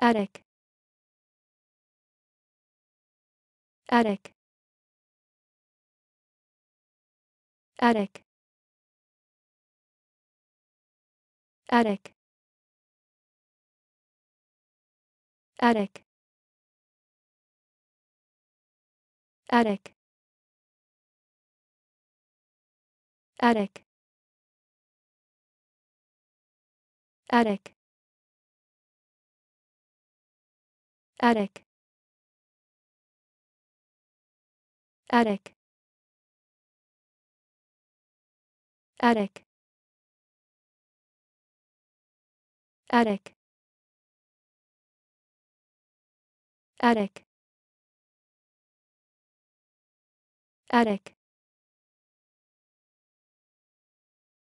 attic attic attic attic attic attic attic attic attic attic attic attic attic attic